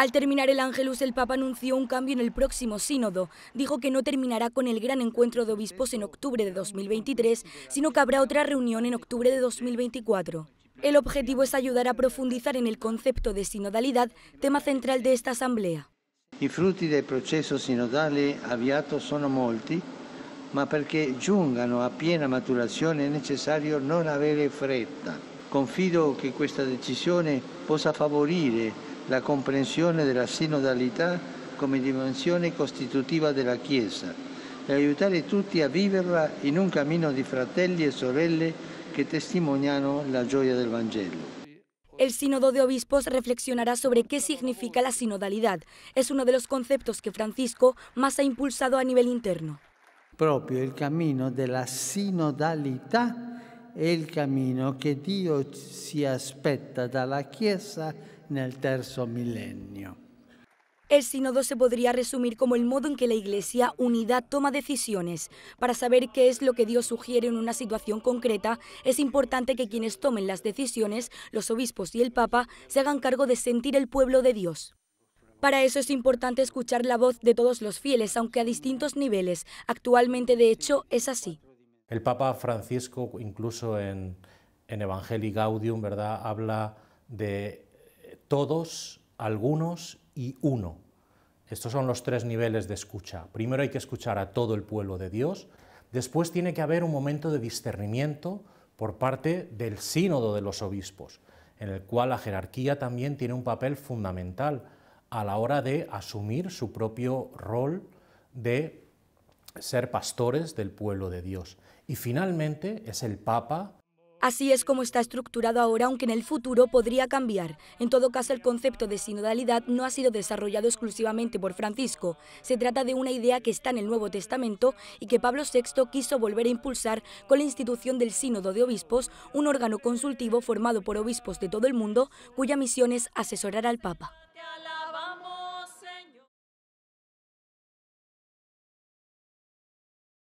Al terminar el Ángelus, el Papa anunció un cambio en el próximo sínodo. Dijo que no terminará con el gran encuentro de obispos en octubre de 2023, sino que habrá otra reunión en octubre de 2024. El objetivo es ayudar a profundizar en el concepto de sinodalidad, tema central de esta asamblea. Los frutti del proceso sinodale avviato sono molti, ma perché giungano a piena maturación es necesario no avere fretta. Confido que questa decisión possa favorire la la sinodalidad... ...como dimensión constitutiva de la Chiesa ayudar a todos a viverla ...en un camino di fratelli e sorelle ...que testimoniano la gioia del Vangelo. El Sínodo de Obispos reflexionará sobre qué significa la sinodalidad. Es uno de los conceptos que Francisco más ha impulsado a nivel interno. Proprio camino de la sinodalidad el camino que Dios se Dio de la Iglesia en el tercer milenio. El sínodo se podría resumir como el modo en que la Iglesia unida toma decisiones. Para saber qué es lo que Dios sugiere en una situación concreta, es importante que quienes tomen las decisiones, los obispos y el Papa, se hagan cargo de sentir el pueblo de Dios. Para eso es importante escuchar la voz de todos los fieles, aunque a distintos niveles. Actualmente, de hecho, es así. El Papa Francisco, incluso en, en Evangelii Gaudium, ¿verdad? habla de todos, algunos y uno. Estos son los tres niveles de escucha. Primero hay que escuchar a todo el pueblo de Dios, después tiene que haber un momento de discernimiento por parte del sínodo de los obispos, en el cual la jerarquía también tiene un papel fundamental a la hora de asumir su propio rol de ser pastores del pueblo de Dios. Y finalmente es el Papa. Así es como está estructurado ahora, aunque en el futuro podría cambiar. En todo caso, el concepto de sinodalidad no ha sido desarrollado exclusivamente por Francisco. Se trata de una idea que está en el Nuevo Testamento y que Pablo VI quiso volver a impulsar con la institución del Sínodo de Obispos, un órgano consultivo formado por obispos de todo el mundo cuya misión es asesorar al Papa.